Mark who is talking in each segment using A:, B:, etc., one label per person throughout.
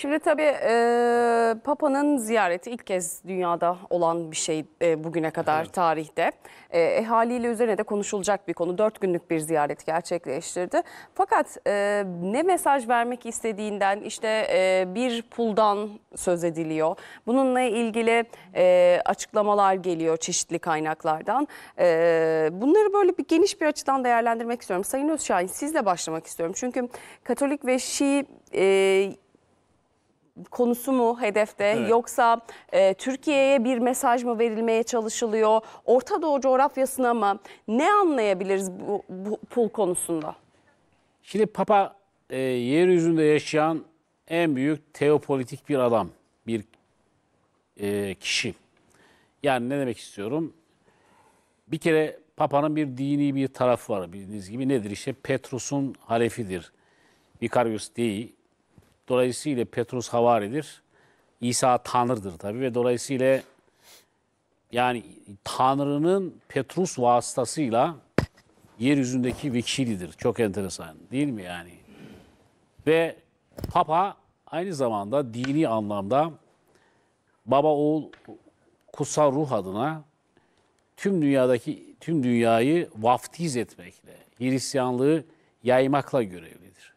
A: Şimdi tabii e, Papa'nın ziyareti ilk kez dünyada olan bir şey e, bugüne kadar evet. tarihte. E, haliyle üzerine de konuşulacak bir konu. Dört günlük bir ziyaret gerçekleştirdi. Fakat e, ne mesaj vermek istediğinden işte e, bir puldan söz ediliyor. Bununla ilgili e, açıklamalar geliyor çeşitli kaynaklardan. E, bunları böyle bir geniş bir açıdan değerlendirmek istiyorum. Sayın Özşahin sizle başlamak istiyorum. Çünkü Katolik ve Şii... E, konusu mu hedefte evet. yoksa e, Türkiye'ye bir mesaj mı verilmeye çalışılıyor? Orta Doğu coğrafyasına mı? Ne anlayabiliriz bu, bu pul konusunda?
B: Şimdi Papa e, yeryüzünde yaşayan en büyük teopolitik bir adam, bir e, kişi. Yani ne demek istiyorum? Bir kere Papa'nın bir dini bir tarafı var bildiğiniz gibi. Nedir? İşte Petrus'un halefidir. Vicarius değil. Dolayısıyla Petrus havaridir. İsa Tanrı'dır tabii ve dolayısıyla yani Tanrı'nın Petrus vasıtasıyla yeryüzündeki vekilidir. Çok enteresan değil mi yani? Ve Papa aynı zamanda dini anlamda Baba Oğul Kutsal Ruh adına tüm dünyadaki tüm dünyayı vaftiz etmekle, Hristiyanlığı yaymakla görevlidir.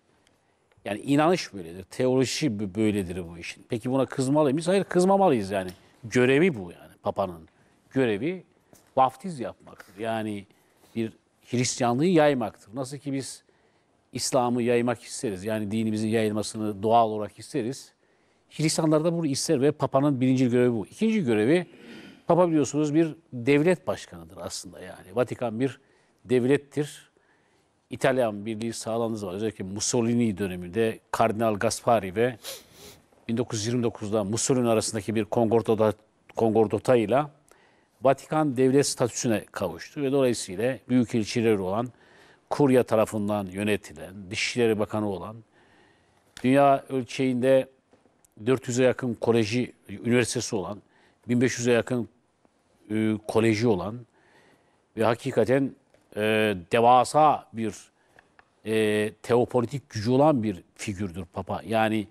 B: Yani inanış böyledir. Teoloji böyledir bu işin. Peki buna kızmalı mıyız? Hayır kızmamalıyız yani. Görevi bu yani Papa'nın. Görevi vaftiz yapmaktır. Yani bir Hristiyanlığı yaymaktır. Nasıl ki biz İslam'ı yaymak isteriz. Yani dinimizin yayılmasını doğal olarak isteriz. Hristiyanlar da bunu ister ve Papa'nın birinci görevi bu. İkinci görevi Papa biliyorsunuz bir devlet başkanıdır aslında yani. Vatikan bir devlettir İtalyan Birliği sağlandığı zaman, Özellikle Mussolini döneminde Kardinal Gaspari ve 1929'da Mussolini arasındaki bir kongordota, kongordota ile Vatikan devlet statüsüne kavuştu ve dolayısıyla büyük büyükelçileri olan Kurya tarafından yönetilen, Dışişleri Bakanı olan, dünya ölçeğinde 400'e yakın koleji, üniversitesi olan, 1500'e yakın e, koleji olan ve hakikaten e, devasa bir e, teopolitik gücü olan bir figürdür Papa. Yani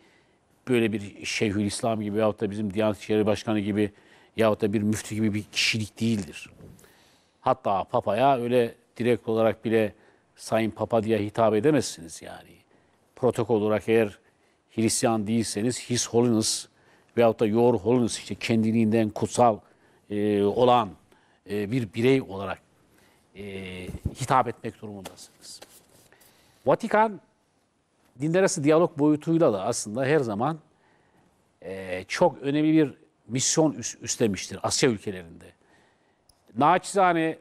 B: böyle bir Şeyhülislam gibi yahut da bizim Diyanet İşleri Başkanı gibi yahut da bir müftü gibi bir kişilik değildir. Hatta Papa'ya öyle direkt olarak bile Sayın Papa diye hitap edemezsiniz yani. Protokol olarak eğer Hristiyan değilseniz His Holiness veyahut da Your Holiness işte kendiliğinden kutsal e, olan e, bir birey olarak e, hitap etmek durumundasınız. Vatikan dinler diyalog boyutuyla da aslında her zaman e, çok önemli bir misyon üst, üstlemiştir Asya ülkelerinde. Naçizane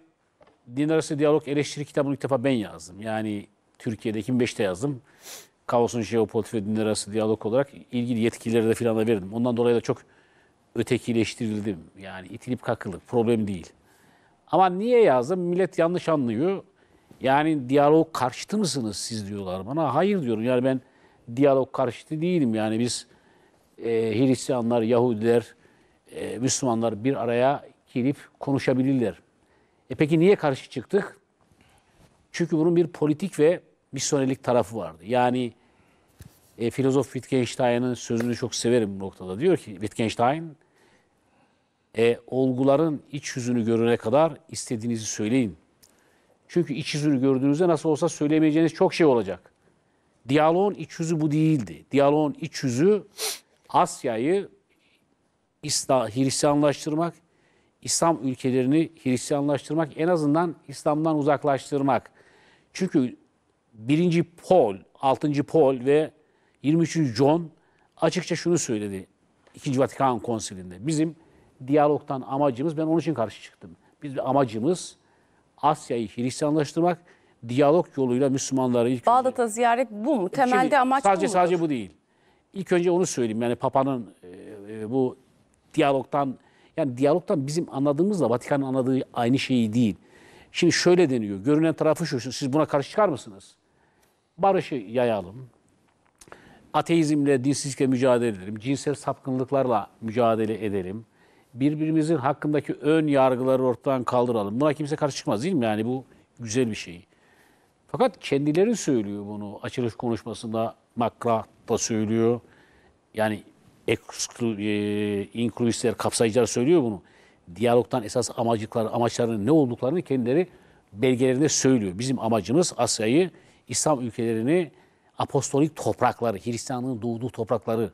B: dinler diyalog eleştiri kitabını ilk defa ben yazdım. Yani Türkiye'de 2005'te yazdım. Kaosun jeopolitik ve dinler diyalog olarak ilgili yetkililere de filan da verdim. Ondan dolayı da çok ötekileştirildim. Yani itilip kakılı. problem değil. Ama niye yazdım? Millet yanlış anlıyor. Yani diyalog karşıtı mısınız siz diyorlar bana. Hayır diyorum. Yani ben diyalog karşıtı değilim. Yani biz e, Hristiyanlar, Yahudiler, e, Müslümanlar bir araya gelip konuşabilirler. E peki niye karşı çıktık? Çünkü bunun bir politik ve misyonelik tarafı vardı. Yani e, filozof Wittgenstein'ın sözünü çok severim bu noktada. Diyor ki Wittgenstein e, olguların iç yüzünü görene kadar istediğinizi söyleyin. Çünkü iç yüzünü gördüğünüzde nasıl olsa söylemeyeceğiniz çok şey olacak. Diyaloğun iç yüzü bu değildi. Diyaloğun iç yüzü Asya'yı Hristiyanlaştırmak, İslam ülkelerini Hristiyanlaştırmak, en azından İslam'dan uzaklaştırmak. Çünkü birinci Paul, altıncı Paul ve 23. John açıkça şunu söyledi. 2. Vatikan Konsili'nde. Bizim diyalogtan amacımız, ben onun için karşı çıktım. Biz amacımız Asya'yı Hristiyanlaştırmak, diyalog yoluyla Müslümanları ilk
A: Bağdat'a önce... ziyaret bu mu? Temelde Şimdi, amaç sadece, bu Sadece
B: bu değil. İlk önce onu söyleyeyim. Yani Papa'nın e, e, bu diyalogtan, yani diyalogtan bizim anladığımızla Vatikan'ın anladığı aynı şeyi değil. Şimdi şöyle deniyor. Görünen tarafı şu. Siz buna karşı çıkar mısınız? Barışı yayalım. Ateizmle, dinsizlikle mücadele edelim. Cinsel sapkınlıklarla mücadele edelim birbirimizin hakkındaki ön yargıları ortadan kaldıralım. Buna kimse karşı çıkmaz değil mi? Yani bu güzel bir şey. Fakat kendileri söylüyor bunu açılış konuşmasında Macron da söylüyor. Yani e, inklüzistler, kapsayıcılar söylüyor bunu. Diyalogtan esas amacıklar, amaçlarının ne olduklarını kendileri belgelerinde söylüyor. Bizim amacımız Asya'yı, İslam ülkelerini, apostolik toprakları, Hristiyanlığın doğduğu toprakları,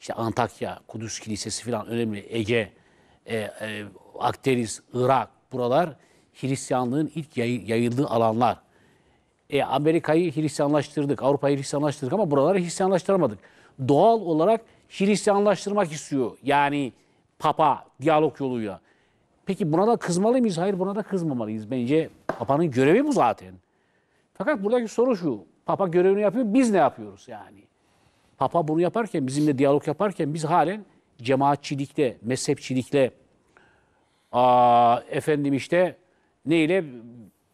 B: işte Antakya, Kudüs Kilisesi falan önemli, Ege, e, e, Akdeniz, Irak buralar Hristiyanlığın ilk yay, yayıldığı alanlar. E, Amerika'yı Hristiyanlaştırdık, Avrupa'yı Hristiyanlaştırdık ama buraları Hristiyanlaştıramadık. Doğal olarak Hristiyanlaştırmak istiyor. Yani Papa diyalog yoluyla. Peki buna da kızmalı mıyız? Hayır buna da kızmamalıyız. Bence Papa'nın görevi bu zaten. Fakat buradaki soru şu. Papa görevini yapıyor, biz ne yapıyoruz yani? Papa bunu yaparken, bizimle diyalog yaparken biz halen cemaatçilikle, mezhepçilikle, Aa, efendim işte neyle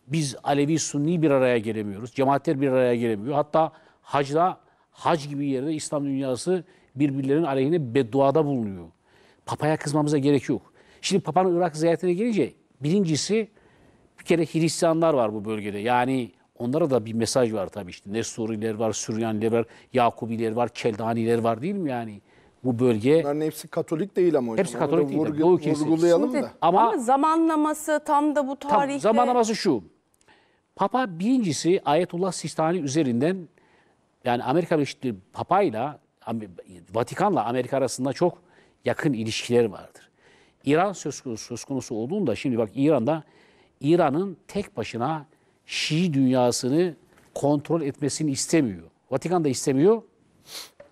B: biz Alevi Sunni bir araya gelemiyoruz. Cemaatler bir araya gelemiyor. Hatta hacda, hac gibi yerde İslam dünyası birbirlerinin aleyhine bedduada bulunuyor. Papaya kızmamıza gerek yok. Şimdi Papa'nın Irak ziyaretine gelince birincisi bir kere Hristiyanlar var bu bölgede. Yani onlara da bir mesaj var tabii işte. Nesuriler var, Süryaniler var, Yakubiler var, Keldaniler var değil mi yani? bu bölge. Bunların hepsi Katolik değil ama hocam. Hepsi Katolik Onu da değil Vurgulayalım Şimdi, da. Ama, ama
A: zamanlaması tam da bu tarihte. Tam, zamanlaması şu.
B: Papa birincisi Ayetullah Sistani üzerinden yani Amerika Birleşik işte, Papa'yla Vatikan'la Amerika arasında çok yakın ilişkiler vardır. İran söz konusu, söz konusu olduğunda şimdi bak İran'da İran'ın tek başına Şii dünyasını kontrol etmesini istemiyor. Vatikan da istemiyor,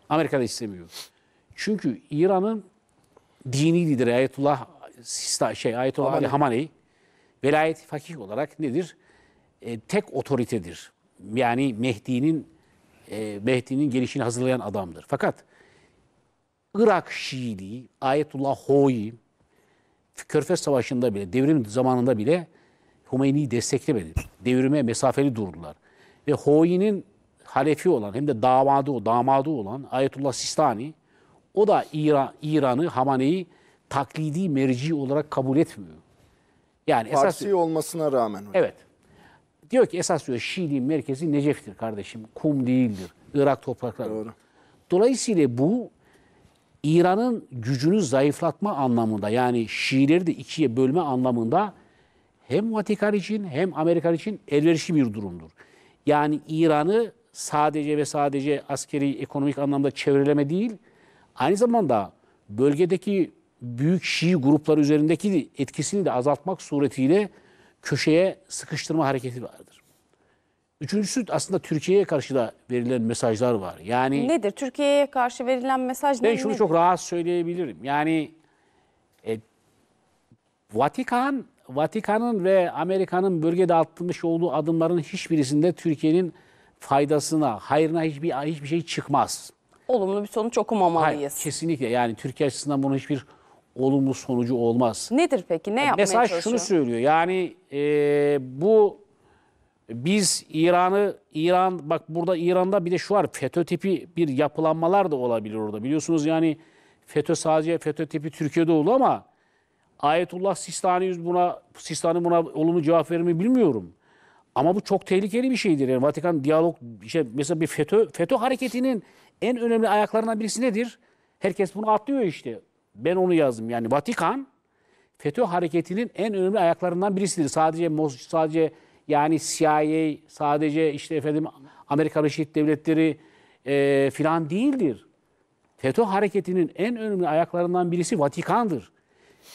B: Amerika da istemiyor. Çünkü İran'ın dini lideri Ayetullah şey Ayetullah Hamaney. Ali Hamaney velayet fakih olarak nedir? E, tek otoritedir. Yani Mehdi'nin e, Mehdi'nin gelişini hazırlayan adamdır. Fakat Irak Şiiliği, Ayetullah Hoyi, Körfez Savaşı'nda bile, devrim zamanında bile Hümeyni'yi desteklemedi. Devrime mesafeli durdular. Ve Hoyi'nin halefi olan hem de damadı, o damadı olan Ayetullah Sistani o da İran, İran'ı, Hamane'yi taklidi merci olarak kabul etmiyor. Yani Farsi esas diyor,
C: olmasına rağmen. Hocam.
B: Evet. Diyor ki esas diyor Şiiliğin merkezi Necef'tir kardeşim. Kum değildir. Irak toprakları. Doğru. Dolayısıyla bu İran'ın gücünü zayıflatma anlamında yani Şiileri de ikiye bölme anlamında hem Vatikan için hem Amerika için elverişli bir durumdur. Yani İran'ı sadece ve sadece askeri ekonomik anlamda çevreleme değil, Aynı zamanda bölgedeki büyük Şii grupları üzerindeki etkisini de azaltmak suretiyle köşeye sıkıştırma hareketi vardır. Üçüncüsü aslında Türkiye'ye karşı da verilen mesajlar var. Yani
A: nedir? Türkiye'ye karşı verilen mesaj ne? Ben şunu çok
B: rahat söyleyebilirim. Yani e, Vatikan, Vatikan'ın ve Amerika'nın bölgede atılmış olduğu adımların hiçbirisinde Türkiye'nin faydasına, hayrına hiçbir hiçbir şey çıkmaz
A: olumlu bir sonuç okumamalıyız.
B: Hayır, kesinlikle yani Türkiye açısından bunun hiçbir olumlu sonucu olmaz. Nedir peki? Ne yapmaya Mesaj çalışıyor? şunu söylüyor. Yani e, bu biz İran'ı İran bak burada İran'da bir de şu var FETÖ tipi bir yapılanmalar da olabilir orada. Biliyorsunuz yani FETÖ sadece FETÖ tipi Türkiye'de oldu ama Ayetullah Sistani buna Sistani buna olumlu cevap verir mi bilmiyorum. Ama bu çok tehlikeli bir şeydir. Yani Vatikan diyalog şey mesela bir FETÖ FETÖ hareketinin en önemli ayaklarından birisi nedir? Herkes bunu atlıyor işte. Ben onu yazdım. Yani Vatikan FETÖ hareketinin en önemli ayaklarından birisidir. Sadece sadece yani CIA, sadece işte efendim Amerika Birleşik Devletleri e, filan değildir. FETÖ hareketinin en önemli ayaklarından birisi Vatikan'dır.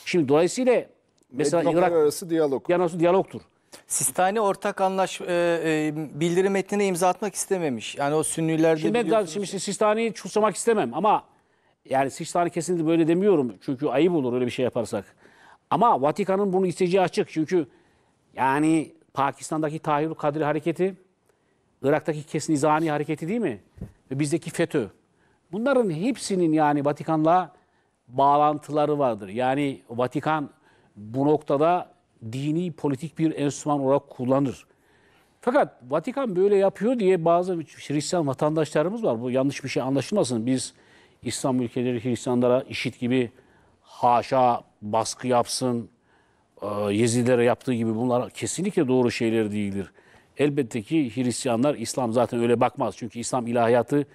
B: Şimdi dolayısıyla mesela Irak
C: arası diyalog. Yani diyalogtur.
B: Sistani ortak anlaş e, e, bildiri metnine imza atmak istememiş. Yani o Sünnilerde Şimdi ben biliyorsunuz- şimdi Sistani'yi suçlamak istemem ama yani Sistani kesinlikle böyle demiyorum. Çünkü ayıp olur öyle bir şey yaparsak. Ama Vatikan'ın bunu isteyeceği açık. Çünkü yani Pakistan'daki Tahir Kadri hareketi, Irak'taki Kesnizani hareketi değil mi? Ve bizdeki FETÖ. Bunların hepsinin yani Vatikan'la bağlantıları vardır. Yani Vatikan bu noktada dini politik bir enstrüman olarak kullanır. Fakat Vatikan böyle yapıyor diye bazı Hristiyan vatandaşlarımız var. Bu yanlış bir şey anlaşılmasın. Biz İslam ülkeleri Hristiyanlara işit gibi haşa baskı yapsın, e, Yezidilere yaptığı gibi bunlar kesinlikle doğru şeyler değildir. Elbette ki Hristiyanlar İslam zaten öyle bakmaz. Çünkü İslam ilahiyatı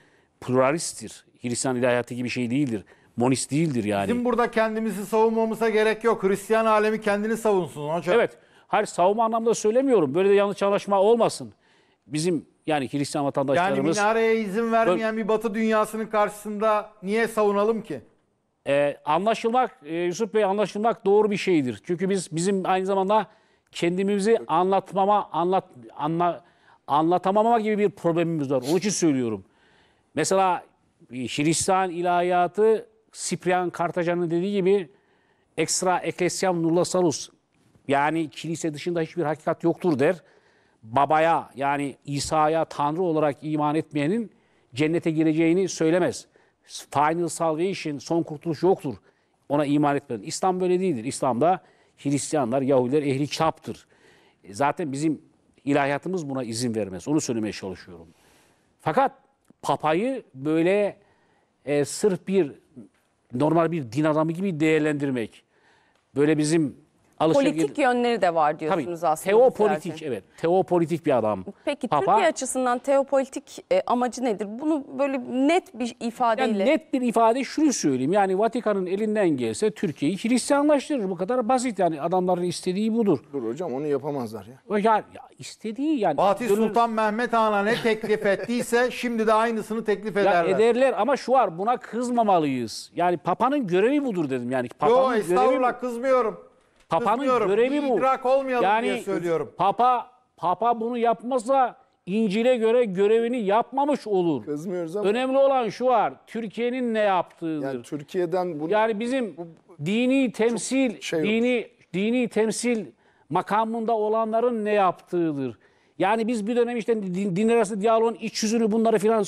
B: pluralisttir. Hristiyan ilahiyatı gibi şey değildir. Monist değildir yani. Bizim
C: burada kendimizi savunmamıza gerek yok. Hristiyan alemi kendini
B: savunsun hocam. Evet. Hayır savunma anlamda söylemiyorum. Böyle de yanlış anlaşma olmasın. Bizim yani Hristiyan vatandaşlarımız... Yani minareye
C: izin vermeyen bir batı dünyasının karşısında niye
B: savunalım ki? E, anlaşılmak, e, Yusuf Bey anlaşılmak doğru bir şeydir. Çünkü biz bizim aynı zamanda kendimizi anlatmama, anlat, anla, anlatamama gibi bir problemimiz var. Onun için söylüyorum. Mesela e, Hristiyan ilahiyatı Sipriyan Kartacan'ın dediği gibi ekstra eklesyam nulla salus yani kilise dışında hiçbir hakikat yoktur der. Babaya yani İsa'ya Tanrı olarak iman etmeyenin cennete gireceğini söylemez. Final salvation, son kurtuluş yoktur. Ona iman etmeyen. İslam böyle değildir. İslam'da Hristiyanlar, Yahudiler ehli çaptır. E, zaten bizim ilahiyatımız buna izin vermez. Onu söylemeye çalışıyorum. Fakat papayı böyle e, sırf bir normal bir din adamı gibi değerlendirmek, böyle bizim Politik
A: yönleri de var diyorsunuz Tabii, aslında. Teopolitik zaten. evet.
B: Teopolitik bir adam.
A: Peki Papa, Türkiye açısından teopolitik e, amacı nedir? Bunu böyle net bir ifadeyle. Yani net bir ifade
B: şunu söyleyeyim. Yani Vatikan'ın elinden gelse Türkiye'yi Hristiyanlaştırır. Bu kadar basit yani adamların
C: istediği budur. Dur hocam onu yapamazlar ya.
B: Ya, ya istediği yani. Fatih gönül... Sultan Mehmet Han'a
C: ne teklif ettiyse şimdi de aynısını teklif
B: ederler. Ya ederler ama şu var buna kızmamalıyız. Yani Papa'nın görevi budur dedim. Yani Papa'nın Yo, görevi... Yok estağfurullah
C: kızmıyorum. Papa'nın görevi bu. İdrak olmayalım yani, diye söylüyorum.
B: Papa, Papa bunu yapmazsa İncil'e göre görevini yapmamış olur. Kızmıyoruz ama. Önemli olan şu var. Türkiye'nin ne yaptığıdır. Yani Türkiye'den bunu... Yani bizim bu, dini temsil, şey dini olur. dini temsil makamında olanların ne yaptığıdır. Yani biz bir dönem işte din, din arası diyaloğun iç yüzünü bunları filan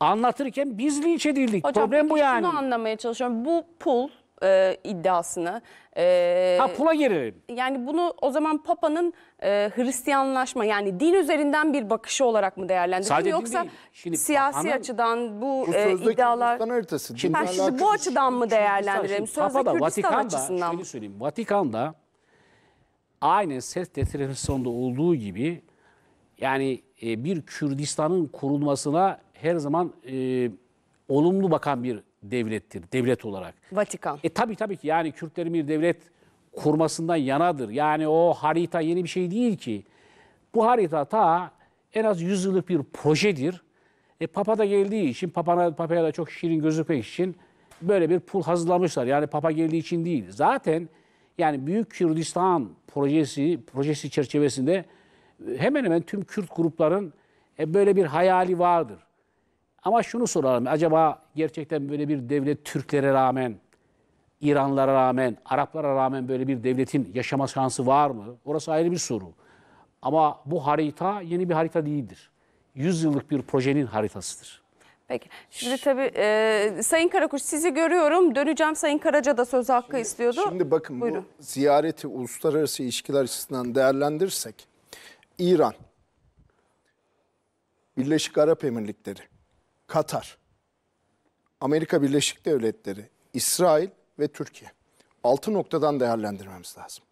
B: anlatırken biz linç edildik. Hocam, Problem bu yani. Şunu
A: anlamaya çalışıyorum. Bu pul e, iddiasını. E, Ha pula girelim. yani bunu o zaman Papa'nın e, Hristiyanlaşma yani din üzerinden bir bakışı olarak mı değerlendirelim yoksa Şimdi siyasi Papa'nın- açıdan bu, Bu e,
C: iddialar Hindistan haritası.
A: Şimdi- Ha, şimdi bu açıdan mı değerlendirelim? Şimdi Sözde Papa'da, Kürdistan açısından
B: mı? söyleyeyim. Vatikan'da aynı ses determinasyonda olduğu gibi yani e, bir Kürdistan'ın kurulmasına her zaman e, olumlu bakan bir devlettir, devlet olarak. Vatikan. E tabii tabii ki yani Kürtlerin bir devlet kurmasından yanadır. Yani o harita yeni bir şey değil ki. Bu harita ta en az 100 yıllık bir projedir. E Papa da geldiği için, Papa'na, Papa'ya da çok şirin gözükmek için böyle bir pul hazırlamışlar. Yani Papa geldiği için değil. Zaten yani Büyük Kürdistan projesi projesi çerçevesinde hemen hemen tüm Kürt grupların e, böyle bir hayali vardır. Ama şunu soralım. Acaba gerçekten böyle bir devlet Türklere rağmen, İranlara rağmen, Araplara rağmen böyle bir devletin yaşama şansı var mı? Orası ayrı bir soru. Ama bu harita yeni bir harita değildir. Yüzyıllık bir projenin haritasıdır.
A: Peki. Şimdi tabii e, Sayın Karakuş sizi görüyorum. Döneceğim Sayın Karaca da söz hakkı şimdi, istiyordu. Şimdi bakın Buyurun.
C: bu ziyareti uluslararası ilişkiler açısından değerlendirsek İran, Birleşik Arap Emirlikleri, Katar, Amerika Birleşik Devletleri, İsrail ve Türkiye. altı noktadan değerlendirmemiz lazım.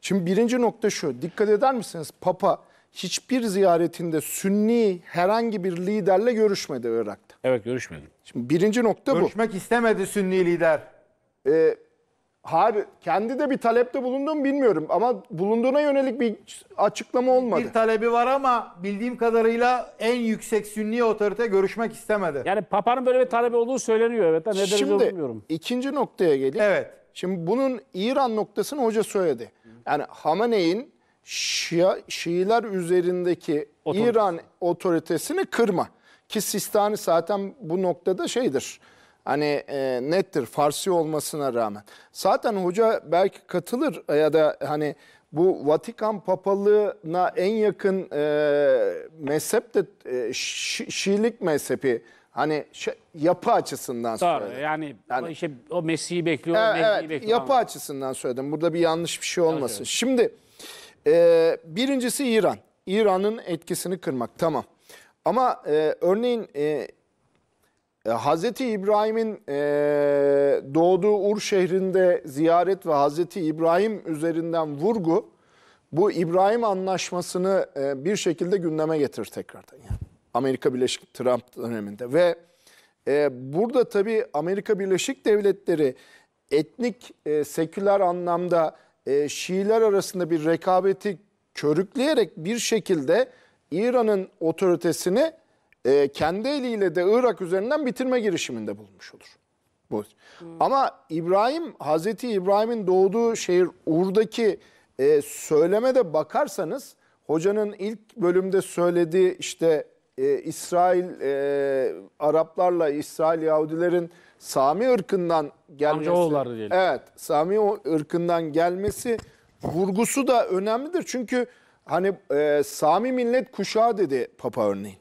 C: Şimdi birinci nokta şu. Dikkat eder misiniz? Papa hiçbir ziyaretinde Sünni herhangi bir liderle görüşmedi Irak'ta. Evet görüşmedi. Şimdi birinci nokta bu. Görüşmek istemedi Sünni lider. Ee, Hayır, kendi de bir talepte bulundu mu bilmiyorum ama bulunduğuna yönelik bir açıklama olmadı. Bir talebi var ama bildiğim kadarıyla en yüksek sünni otorite görüşmek istemedi. Yani Papa'nın böyle bir talebi olduğu söyleniyor evet. Ne derece Şimdi bilmiyorum. ikinci noktaya gelip evet. Şimdi bunun İran noktasını hoca söyledi. Yani Hamane'in Şia, Şiiler üzerindeki Otorite. İran otoritesini kırma. Ki Sistani zaten bu noktada şeydir Hani e, nettir Farsi olmasına rağmen. Zaten hoca belki katılır e, ya da hani bu Vatikan papalığına en yakın e, mezhep de e, Şiilik mezhebi. Hani yapı açısından Doğru, söyledim. Yani, yani işte o Mesih'i bekliyor, e, Mehdi'yi bekliyor. Yapı ama. açısından söyledim. Burada bir yanlış bir şey olmasın. Evet, evet. Şimdi e, birincisi İran. İran'ın etkisini kırmak tamam. Ama e, örneğin e, e, Hazreti İbrahim'in e, doğduğu Ur şehrinde ziyaret ve Hazreti İbrahim üzerinden vurgu bu İbrahim anlaşmasını e, bir şekilde gündeme getirir tekrardan. Yani Amerika Birleşik Trump döneminde ve e, burada tabii Amerika Birleşik Devletleri etnik e, seküler anlamda e, Şiiler arasında bir rekabeti körükleyerek bir şekilde İran'ın otoritesini e, kendi eliyle de Irak üzerinden bitirme girişiminde bulunmuş olur. Bu. Hmm. Ama İbrahim, Hazreti İbrahim'in doğduğu şehir Ur'daki e, söyleme de bakarsanız hocanın ilk bölümde söylediği işte e, İsrail e, Araplarla İsrail Yahudilerin Sami ırkından gelmesi. Amcaoğulları diyelim. Evet, Sami ırkından gelmesi vurgusu da önemlidir. Çünkü hani e, Sami millet kuşağı dedi Papa örneğin.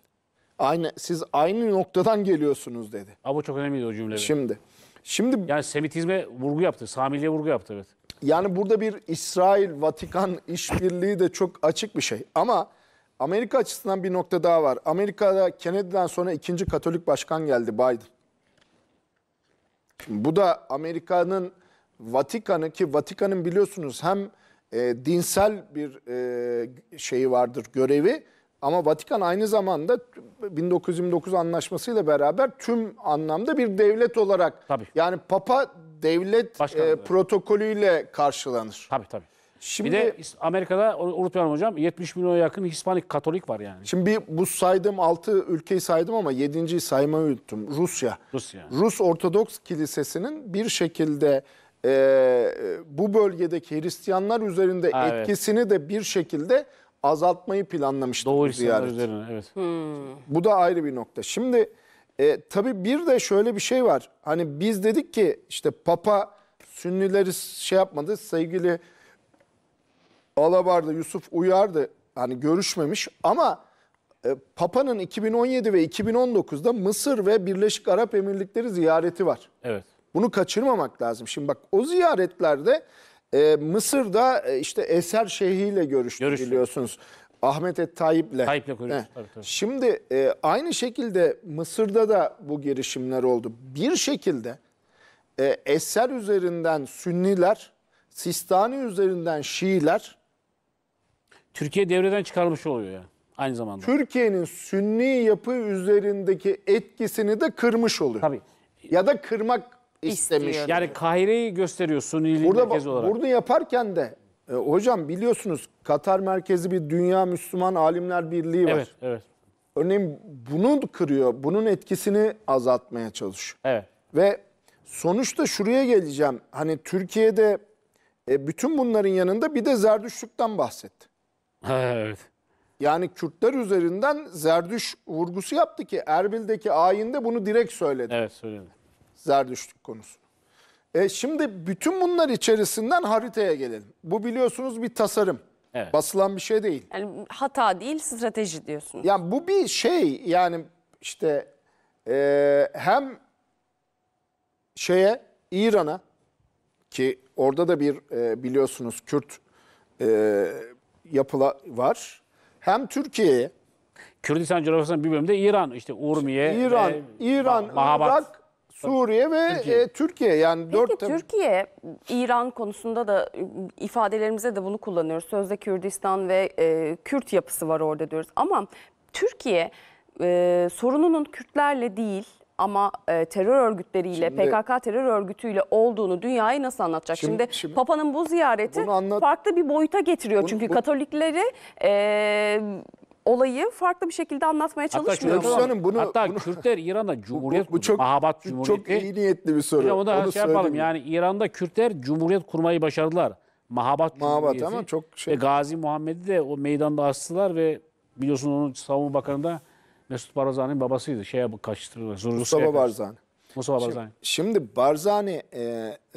C: Aynı siz aynı noktadan geliyorsunuz dedi. Ama bu çok önemliydi o cümle. Şimdi şimdi Yani Semitizme vurgu yaptı. Samiliye vurgu yaptı evet. yani burada bir İsrail Vatikan işbirliği de çok açık bir şey ama Amerika açısından bir nokta daha var. Amerika'da Kennedy'den sonra ikinci Katolik başkan geldi Biden. Şimdi bu da Amerika'nın Vatikan'ı ki Vatikan'ın biliyorsunuz hem e, dinsel bir e, şeyi vardır görevi ama Vatikan aynı zamanda 1929 anlaşmasıyla beraber tüm anlamda bir devlet olarak tabii. yani Papa devlet Başkan, e, protokolüyle karşılanır. Tabii tabii.
B: Şimdi, bir de Amerika'da unutmayalım hocam 70 milyona yakın Hispanik Katolik var yani.
C: Şimdi bir, bu saydığım 6 ülkeyi saydım ama 7.yi saymayı unuttum. Rusya. Rusya. Rus Ortodoks Kilisesi'nin bir şekilde e, bu bölgedeki Hristiyanlar üzerinde ha, etkisini evet. de bir şekilde azaltmayı planlamıştı Doğu bu ziyaret. üzerine evet. Hmm. Bu da ayrı bir nokta. Şimdi e, tabii bir de şöyle bir şey var. Hani biz dedik ki işte Papa Sünnileri şey yapmadı. Sevgili Alabar'da Yusuf uyardı. hani görüşmemiş ama e, Papa'nın 2017 ve 2019'da Mısır ve Birleşik Arap Emirlikleri ziyareti var. Evet. Bunu kaçırmamak lazım. Şimdi bak o ziyaretlerde e, Mısır'da e, işte Eser Şeyhi ile görüştü Görüştü. biliyorsunuz. Ahmet Et Tayyip'le. Tayyip'le konuştuk, Şimdi e, aynı şekilde Mısır'da da bu girişimler oldu. Bir şekilde e, Eser üzerinden Sünniler, Sistani üzerinden Şiiler,
B: Türkiye devreden çıkarmış oluyor ya
C: aynı zamanda. Türkiye'nin Sünni yapı üzerindeki etkisini de kırmış oluyor. Tabii. Ya da kırmak
B: istemiş. Yani Kahire'yi gösteriyor Sunniliğin Burada, merkezi olarak. Burada
C: yaparken de e, hocam biliyorsunuz Katar merkezi bir dünya Müslüman alimler birliği var. Evet, evet. Örneğin bunu kırıyor, bunun etkisini azaltmaya çalışıyor. Evet. Ve sonuçta şuraya geleceğim. Hani Türkiye'de e, bütün bunların yanında bir de Zerdüşlük'ten bahsetti. evet. Yani Kürtler üzerinden Zerdüş vurgusu yaptı ki Erbil'deki ayinde bunu direkt söyledi. Evet söyledi. Zerdüştlük konusu. E şimdi bütün bunlar içerisinden haritaya gelelim. Bu biliyorsunuz bir tasarım. Evet. Basılan bir şey değil. Yani hata değil strateji diyorsunuz. Yani bu bir şey yani işte e, hem şeye İran'a ki orada da bir e, biliyorsunuz Kürt e, yapıla var. Hem Türkiye'ye Kürdistan
B: coğrafyasının bir bölümünde İran işte Urmiye, İran, ve
C: İran, Mahabat. Irak Suriye ve Türkiye. E, Türkiye yani Peki, dört
A: Türkiye İran konusunda da ıı, ifadelerimize de bunu kullanıyoruz. Sözde Kürdistan ve e, Kürt yapısı var orada diyoruz. Ama Türkiye e, sorununun Kürtlerle değil ama e, terör örgütleriyle, şimdi, PKK terör örgütüyle olduğunu dünyayı nasıl anlatacak? Şimdi, şimdi, şimdi Papa'nın bu ziyareti anlat, farklı bir boyuta getiriyor. Bunu, çünkü bu, Katolikleri e, olayı farklı bir şekilde anlatmaya Hatta çalışmıyor Öksü Hanım bunu,
B: Hatta bunu, Kürtler İran'a cumhuriyet bu, bu çok, Mahabat Cumhuriyeti. Çok iyi niyetli bir soru. Bir onu, onu şey yapalım yani İran'da Kürtler cumhuriyet kurmayı başardılar. Mahabat, Mahabat ama çok şey. ve Gazi Muhammed'i de o meydanda astılar ve biliyorsun onun savunma bakanı da
C: Mesut Barzani'nin babasıydı. Şeye kaçtırdılar. Zorlu Mustafa Barzani. Mustafa Barzani. Şimdi, şimdi Barzani e,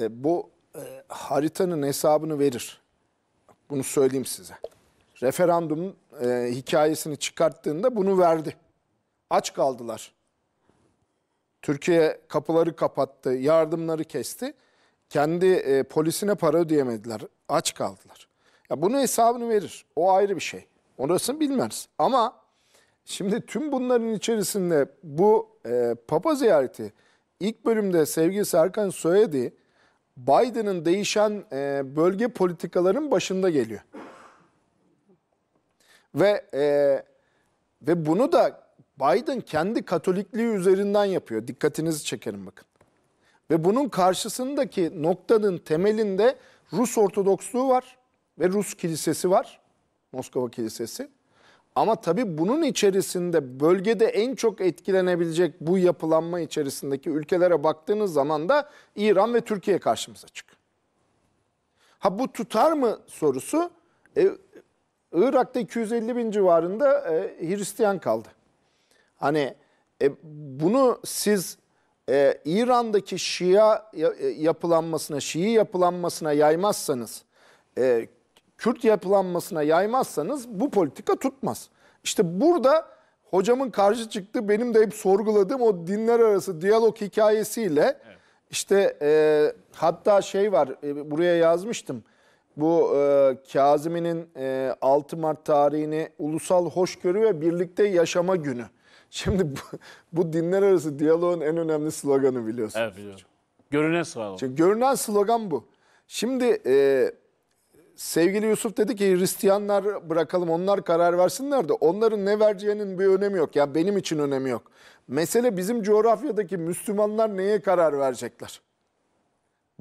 C: e, bu e, haritanın hesabını verir. Bunu söyleyeyim size referandum e, hikayesini çıkarttığında bunu verdi. Aç kaldılar. Türkiye kapıları kapattı, yardımları kesti. Kendi e, polisine para ödeyemediler, aç kaldılar. Ya bunun hesabını verir. O ayrı bir şey. Orasını bilmez. Ama şimdi tüm bunların içerisinde bu e, Papa ziyareti ilk bölümde sevgili Serkan söyledi. Biden'ın değişen e, bölge politikaların başında geliyor. Ve e, ve bunu da Biden kendi Katolikliği üzerinden yapıyor. Dikkatinizi çekerim bakın. Ve bunun karşısındaki noktanın temelinde Rus Ortodoksluğu var ve Rus Kilisesi var. Moskova Kilisesi. Ama tabii bunun içerisinde bölgede en çok etkilenebilecek bu yapılanma içerisindeki ülkelere baktığınız zaman da İran ve Türkiye karşımıza çık. Ha bu tutar mı sorusu e, Irak'ta 250 bin civarında e, Hristiyan kaldı. Hani e, bunu siz e, İran'daki Şia e, yapılanmasına, Şii yapılanmasına yaymazsanız, e, Kürt yapılanmasına yaymazsanız bu politika tutmaz. İşte burada hocamın karşı çıktığı, benim de hep sorguladığım o dinler arası diyalog hikayesiyle evet. işte e, hatta şey var, e, buraya yazmıştım bu e, Kazimi'nin e, 6 Mart tarihini Ulusal Hoşgörü ve Birlikte Yaşama Günü. Şimdi bu, bu dinler arası diyaloğun en önemli sloganı biliyorsun. Evet biliyorum. Görünen slogan. Çünkü görünen slogan bu. Şimdi e, sevgili Yusuf dedi ki Hristiyanlar bırakalım onlar karar versinler de onların ne vereceğinin bir önemi yok. Yani benim için önemi yok. Mesele bizim coğrafyadaki Müslümanlar neye karar verecekler?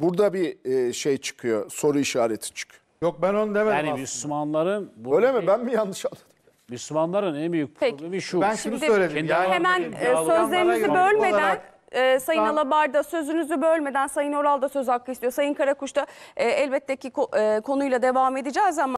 C: Burada bir e, şey çıkıyor, soru işareti çıkıyor. Yok ben onu demedim
B: Yani aslında. Müslümanların bu Öyle mi? Ben mi yanlış anladım? Müslümanların en büyük Peki. problemi şu. Ben şunu Şimdi söyledim. kendi yani hemen e, sözlerinizi Olarak- bölmeden
A: Sayın Ben- Alabarda sözünüzü bölmeden Sayın Oral da söz hakkı istiyor. Sayın Karakuş da e, elbette ki ko- e, konuyla devam edeceğiz ama